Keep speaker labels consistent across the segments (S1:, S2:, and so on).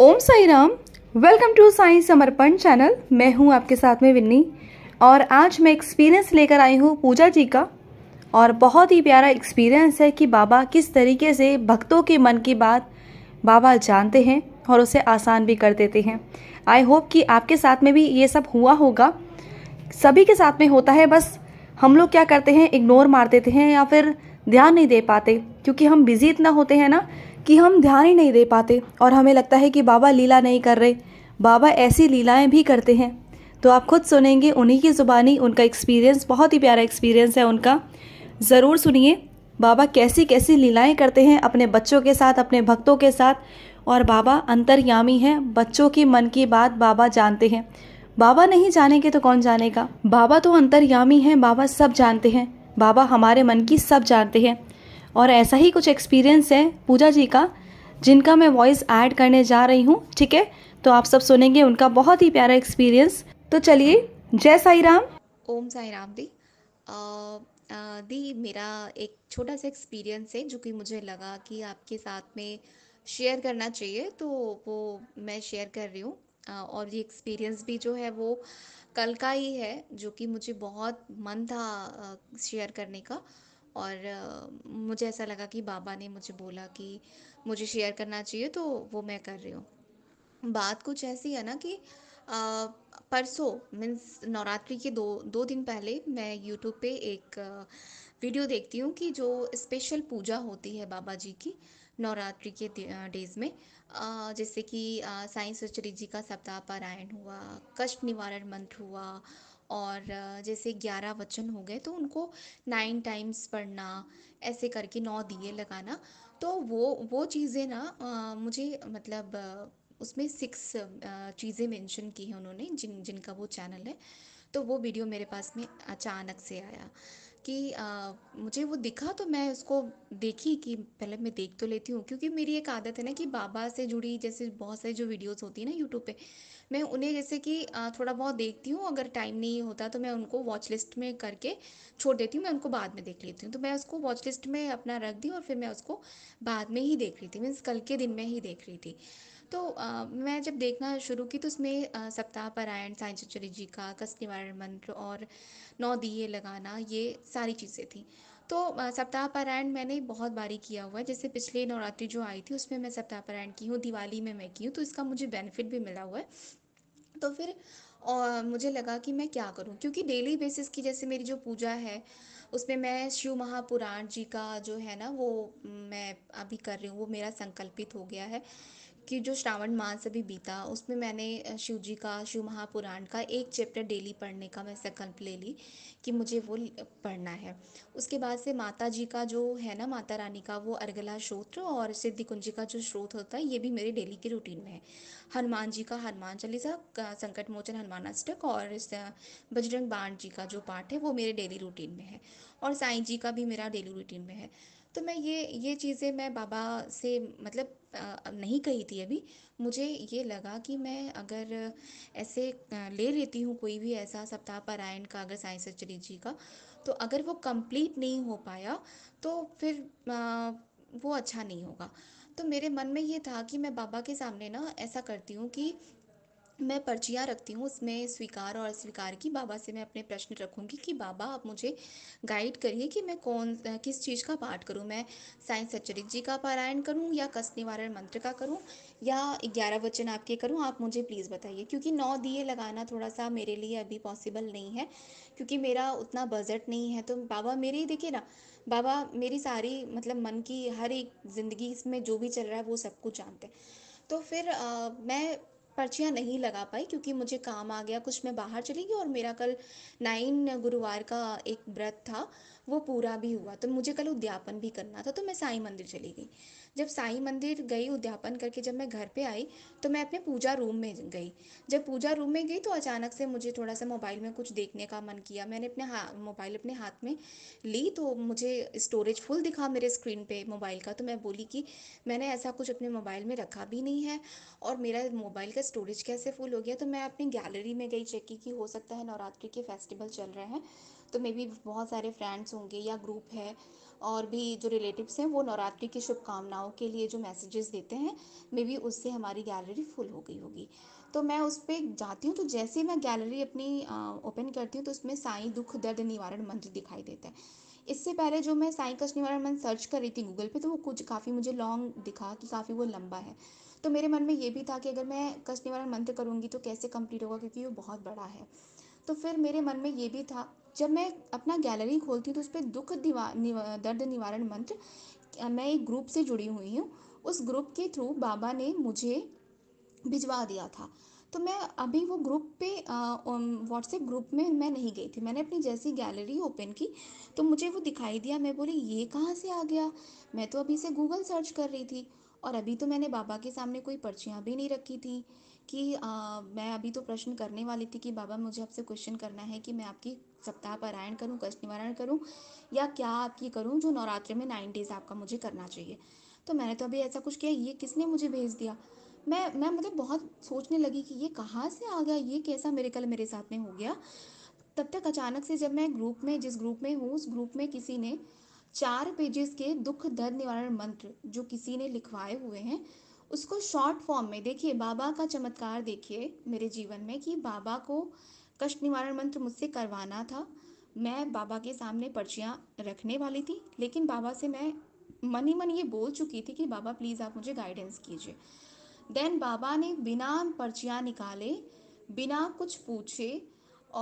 S1: Om Sai Ram welcome to Sai Samarpan channel मैं हूं आपके साथ में विन्नी और आज मैं एक्सपीरियंस लेकर आई हूं पूजा जी का और बहुत ही प्यारा एक्सपीरियंस है कि बाबा किस तरीके से भक्तों के मन की बात बाबा जानते हैं और उसे आसान भी कर देते हैं आई होप कि आपके साथ में भी ये सब हुआ होगा सभी के साथ में होता है बस हम लोग क्या करते हैं इग्नोर मार देते हैं या फिर ध्यान नहीं दे पाते क्योंकि हम बिज़ी इतना होते हैं ना कि हम ध्यान ही नहीं दे पाते और हमें लगता है कि बाबा लीला नहीं कर रहे बाबा ऐसी लीलाएं भी करते हैं तो आप खुद सुनेंगे उन्हीं की ज़ुबानी उनका एक्सपीरियंस बहुत ही प्यारा एक्सपीरियंस है उनका ज़रूर सुनिए बाबा कैसी कैसी लीलाएं करते हैं अपने बच्चों के साथ अपने भक्तों के साथ और बाबा अंतर्यामी हैं बच्चों के मन की बात बाबा जानते हैं बाबा नहीं जानेंगे तो कौन जानेगा बाबा तो अंतर्यामी हैं बाबा सब जानते हैं बाबा हमारे मन की सब जानते हैं और ऐसा ही कुछ एक्सपीरियंस है पूजा जी का जिनका मैं वॉइस ऐड करने जा रही हूँ ठीक है तो आप सब सुनेंगे उनका बहुत ही प्यारा एक्सपीरियंस तो चलिए जय साई राम
S2: ओम साई राम दी आ, दी मेरा एक छोटा सा एक्सपीरियंस है जो कि मुझे लगा कि आपके साथ में शेयर करना चाहिए तो वो मैं शेयर कर रही हूँ और ये एक्सपीरियंस भी जो है वो कल का ही है जो कि मुझे बहुत मन था शेयर करने का और मुझे ऐसा लगा कि बाबा ने मुझे बोला कि मुझे शेयर करना चाहिए तो वो मैं कर रही हूँ बात कुछ ऐसी है ना कि परसों मीन्स नवरात्रि के दो दो दिन पहले मैं यूट्यूब पे एक वीडियो देखती हूँ कि जो स्पेशल पूजा होती है बाबा जी की नवरात्रि के डेज़ में जैसे कि साईं सुचरी जी का सप्ताह पारायण हुआ कष्ट निवारण मंत्र हुआ और जैसे ग्यारह वचन हो गए तो उनको नाइन टाइम्स पढ़ना ऐसे करके नौ दिए लगाना तो वो वो चीज़ें ना मुझे मतलब उसमें सिक्स चीज़ें मेंशन की हैं उन्होंने जिन जिनका वो चैनल है तो वो वीडियो मेरे पास में अचानक से आया कि आ, मुझे वो दिखा तो मैं उसको देखी कि पहले मैं देख तो लेती हूँ क्योंकि मेरी एक आदत है ना कि बाबा से जुड़ी जैसे बहुत सारी जो वीडियोस होती है ना यूट्यूब पे मैं उन्हें जैसे कि आ, थोड़ा बहुत देखती हूँ अगर टाइम नहीं होता तो मैं उनको वॉच लिस्ट में करके छोड़ देती हूँ मैं उनको बाद में देख लेती हूँ तो मैं उसको वॉच लिस्ट में अपना रख दी और फिर मैं उसको बाद में ही देख रही थी मीन्स कल के दिन में ही देख रही थी तो आ, मैं जब देखना शुरू की तो उसमें सप्ताह पारायण साई चचरी जी का कस निवारण मंत्र और नौ दिए लगाना ये सारी चीज़ें थी तो सप्ताह पारायण मैंने बहुत बारी किया हुआ है जैसे पिछले नवरात्रि जो आई थी उसमें मैं सप्ताह परायण की हूँ दिवाली में मैं की हूँ तो इसका मुझे बेनिफिट भी मिला हुआ है तो फिर और मुझे लगा कि मैं क्या करूं क्योंकि डेली बेसिस की जैसे मेरी जो पूजा है उसमें मैं शिव महापुराण जी का जो है ना वो मैं अभी कर रही हूँ वो मेरा संकल्पित हो गया है कि जो श्रावण मास अभी बीता उसमें मैंने शिव जी का शिव महापुराण का एक चैप्टर डेली पढ़ने का मैं संकल्प ले ली कि मुझे वो पढ़ना है उसके बाद से माता जी का जो है ना माता रानी का वो अर्गला स्रोत्र और सिद्धि कुंजी का जो स्रोत होता है ये भी मेरे डेली की रूटीन में है हनुमान जी का हनुमान चालीसा संकट मोचन हनुमान अष्टक और बजरंग बाण जी का जो पाठ है वो मेरे डेली रूटीन में है और साईं जी का भी मेरा डेली रूटीन में है तो मैं ये ये चीज़ें मैं बाबा से मतलब नहीं कही थी अभी मुझे ये लगा कि मैं अगर ऐसे ले लेती हूँ कोई भी ऐसा सप्ताह पारायण का अगर साइंस सचरी जी का तो अगर वो कंप्लीट नहीं हो पाया तो फिर वो अच्छा नहीं होगा तो मेरे मन में ये था कि मैं बाबा के सामने ना ऐसा करती हूँ कि मैं पर्चियाँ रखती हूँ उसमें स्वीकार और अस्वीकार की बाबा से मैं अपने प्रश्न रखूँगी कि बाबा आप मुझे गाइड करिए कि मैं कौन किस चीज़ का पाठ करूँ मैं साइंस सच्चरित जी का पारायण करूँ या कष्ट निवारण मंत्र का करूँ या ग्यारह वचन आपके करूँ आप मुझे प्लीज़ बताइए क्योंकि नौ दिए लगाना थोड़ा सा मेरे लिए अभी पॉसिबल नहीं है क्योंकि मेरा उतना बजट नहीं है तो बाबा मेरे ही देखिए ना बाबा मेरी सारी मतलब मन की हर एक ज़िंदगी इसमें जो भी चल रहा है वो सब कुछ जानते हैं तो फिर आ, मैं पर्चियाँ नहीं लगा पाई क्योंकि मुझे काम आ गया कुछ मैं बाहर चली गई और मेरा कल नाइन गुरुवार का एक व्रत था वो पूरा भी हुआ तो मुझे कल उद्यापन भी करना था तो मैं साई मंदिर चली गई जब साई मंदिर गई उद्यापन करके जब मैं घर पे आई तो मैं अपने पूजा रूम में गई जब पूजा रूम में गई तो अचानक से मुझे थोड़ा सा मोबाइल में कुछ देखने का मन किया मैंने अपने हा मोबाइल अपने हाथ में ली तो मुझे स्टोरेज फुल दिखा मेरे स्क्रीन पे मोबाइल का तो मैं बोली कि मैंने ऐसा कुछ अपने मोबाइल में रखा भी नहीं है और मेरा मोबाइल का स्टोरेज कैसे फुल हो गया तो मैं अपनी गैलरी में गई चेक की कि हो सकता है नवरात्रि के फेस्टिवल चल रहे हैं तो मे बी बहुत सारे फ्रेंड्स होंगे या ग्रुप है और भी जो रिलेटिव्स हैं वो नवरात्रि की शुभकामनाओं के लिए जो मैसेजेस देते हैं मे बी उससे हमारी गैलरी फुल हो गई होगी तो मैं उस पर जाती हूँ तो जैसे मैं गैलरी अपनी ओपन करती हूँ तो उसमें साई दुख दर्द निवारण मंत्र दिखाई देता है इससे पहले जो मैं साई कष्ट निवारण मंत्र सर्च कर रही थी गूगल पे तो वो कुछ काफ़ी मुझे लॉन्ग दिखा कि काफ़ी वो लंबा है तो मेरे मन में ये भी था कि अगर मैं कष्ट निवारण मंत्र करूँगी तो कैसे कंप्लीट होगा क्योंकि वो बहुत बड़ा है तो फिर मेरे मन में ये भी था जब मैं अपना गैलरी खोलती हूँ तो उस पर दुख दिवा निवा, दर्द निवारण मंत्र मैं एक ग्रुप से जुड़ी हुई हूँ उस ग्रुप के थ्रू बाबा ने मुझे भिजवा दिया था तो मैं अभी वो ग्रुप पे व्हाट्सएप ग्रुप में मैं नहीं गई थी मैंने अपनी जैसी गैलरी ओपन की तो मुझे वो दिखाई दिया मैं बोली ये कहाँ से आ गया मैं तो अभी से गूगल सर्च कर रही थी और अभी तो मैंने बाबा के सामने कोई पर्चियाँ भी नहीं रखी थी कि आ, मैं अभी तो प्रश्न करने वाली थी कि बाबा मुझे आपसे क्वेश्चन करना है कि मैं आपकी सप्ताह पारायण करूँ कष्ट निवारण करूँ या क्या आपकी करूँ जो नवरात्रि में नाइन डेज़ आपका मुझे करना चाहिए तो मैंने तो अभी ऐसा कुछ किया ये किसने मुझे भेज दिया मैं मैं मतलब बहुत सोचने लगी कि ये कहाँ से आ गया ये कैसा मेरे कल मेरे साथ में हो गया तब तक अचानक से जब मैं ग्रुप में जिस ग्रुप में हूँ उस ग्रुप में किसी ने चार पेजेस के दुख दर्द निवारण मंत्र जो किसी ने लिखवाए हुए हैं उसको शॉर्ट फॉर्म में देखिए बाबा का चमत्कार देखिए मेरे जीवन में कि बाबा को कष्ट निवारण मंत्र मुझसे करवाना था मैं बाबा के सामने पर्चियाँ रखने वाली थी लेकिन बाबा से मैं मन ही मन ये बोल चुकी थी कि बाबा प्लीज़ आप मुझे गाइडेंस कीजिए देन बाबा ने बिना पर्चियाँ निकाले बिना कुछ पूछे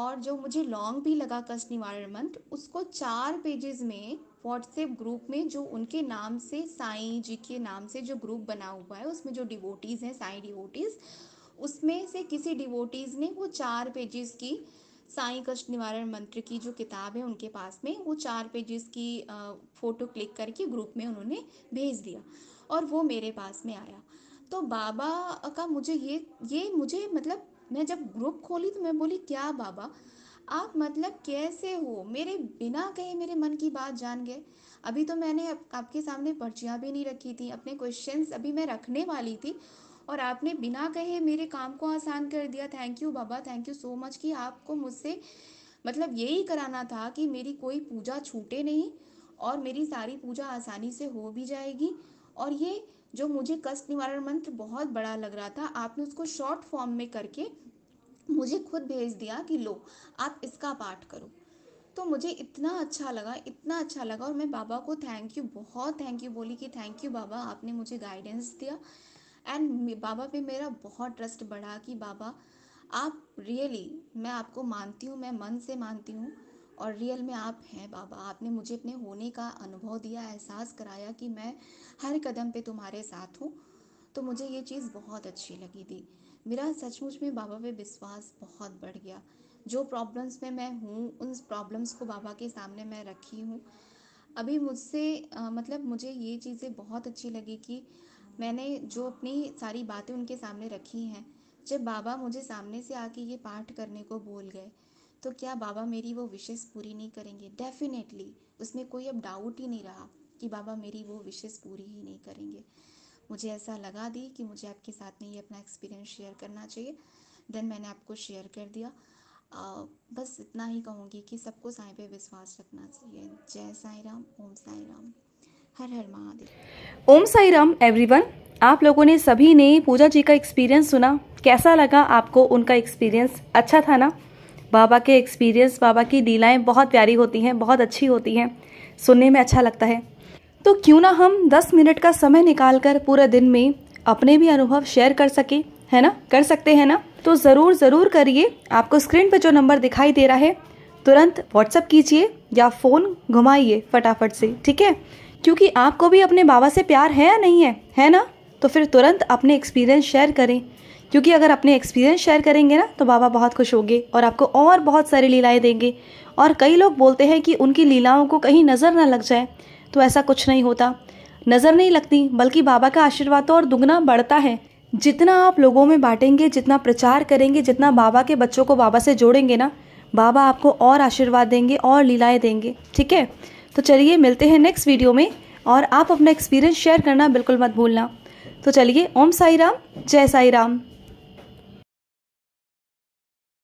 S2: और जो मुझे लॉन्ग भी लगा कष्ट निवारण मंत्र उसको चार पेजेस में व्हाट्सएप ग्रुप में जो उनके नाम से साईं जी के नाम से जो ग्रुप बना हुआ है उसमें जो डिवोटीज़ हैं साईं डिवोटीज़ उसमें से किसी डिवोटीज़ ने वो चार पेजेस की साईं कष्ट निवारण मंत्र की जो किताब है उनके पास में वो चार पेजेस की फ़ोटो क्लिक करके ग्रुप में उन्होंने भेज दिया और वो मेरे पास में आया तो बाबा का मुझे ये ये मुझे मतलब मैं जब ग्रुप खोली तो मैं बोली क्या बाबा आप मतलब कैसे हो मेरे बिना कहे मेरे मन की बात जान गए अभी तो मैंने आप, आपके सामने पर्चियाँ भी नहीं रखी थी अपने क्वेश्चंस अभी मैं रखने वाली थी और आपने बिना कहे मेरे काम को आसान कर दिया thank you Baba thank you so much कि आपको मुझसे मतलब यही कराना था कि मेरी कोई पूजा छूटे नहीं और मेरी सारी पूजा आसानी से हो भी जाएगी और ये जो मुझे कष्ट निवारण मंत्र बहुत बड़ा लग रहा था आपने उसको शॉर्ट फॉर्म में करके मुझे खुद भेज दिया कि लो आप इसका पाठ करो तो मुझे इतना अच्छा लगा इतना अच्छा लगा और मैं बाबा को थैंक यू बहुत थैंक यू बोली कि थैंक यू बाबा आपने मुझे गाइडेंस दिया एंड बाबा पे मेरा बहुत ट्रस्ट बढ़ा कि बाबा आप रियली मैं आपको मानती हूँ मैं मन से मानती हूँ और रियल में आप हैं बाबा आपने मुझे अपने होने का अनुभव दिया एहसास कराया कि मैं हर कदम पे तुम्हारे साथ हूँ तो मुझे ये चीज़ बहुत अच्छी लगी थी मेरा सचमुच में बाबा पे विश्वास बहुत बढ़ गया जो प्रॉब्लम्स में मैं हूँ उन प्रॉब्लम्स को बाबा के सामने मैं रखी हूँ अभी मुझसे मतलब मुझे ये चीज़ें बहुत अच्छी लगी कि मैंने जो अपनी सारी बातें उनके सामने रखी हैं जब बाबा मुझे सामने से आके ये पाठ करने को बोल गए तो क्या बाबा मेरी वो विशेष पूरी नहीं करेंगे डेफिनेटली उसमें कोई अब डाउट ही नहीं रहा कि बाबा मेरी वो विशेष पूरी ही नहीं करेंगे मुझे ऐसा लगा दी कि मुझे आपके साथ में ये अपना एक्सपीरियंस शेयर करना चाहिए देन मैंने आपको शेयर कर दिया आ, बस इतना ही कहूँगी कि सबको साई पे विश्वास रखना चाहिए जय साई राम ओम साई राम हर हर
S1: महादेव ओम साई राम एवरीवन आप लोगों ने सभी ने पूजा जी का एक्सपीरियंस सुना कैसा लगा आपको उनका एक्सपीरियंस अच्छा था ना बाबा के एक्सपीरियंस बाबा की डीलाएँ बहुत प्यारी होती हैं बहुत अच्छी होती हैं सुनने में अच्छा लगता है तो क्यों ना हम 10 मिनट का समय निकालकर पूरे दिन में अपने भी अनुभव शेयर कर सके है ना कर सकते हैं ना तो ज़रूर ज़रूर करिए आपको स्क्रीन पर जो नंबर दिखाई दे रहा है तुरंत व्हाट्सअप कीजिए या फ़ोन घुमाइए फटाफट से ठीक है क्योंकि आपको भी अपने बाबा से प्यार है या नहीं है है ना तो फिर तुरंत अपने एक्सपीरियंस शेयर करें क्योंकि अगर अपने एक्सपीरियंस शेयर करेंगे ना तो बाबा बहुत खुश होंगे और आपको और बहुत सारी लीलाएं देंगे और कई लोग बोलते हैं कि उनकी लीलाओं को कहीं नज़र ना लग जाए तो ऐसा कुछ नहीं होता नज़र नहीं लगती बल्कि बाबा का आशीर्वाद तो और दुगना बढ़ता है जितना आप लोगों में बांटेंगे जितना प्रचार करेंगे जितना बाबा के बच्चों को बाबा से जोड़ेंगे ना बाबा आपको और आशीर्वाद देंगे और लीलाएँ देंगे ठीक है तो चलिए मिलते हैं नेक्स्ट वीडियो में और आप अपना एक्सपीरियंस शेयर करना बिल्कुल मत भूलना तो चलिए ओम साई राम जय साई राम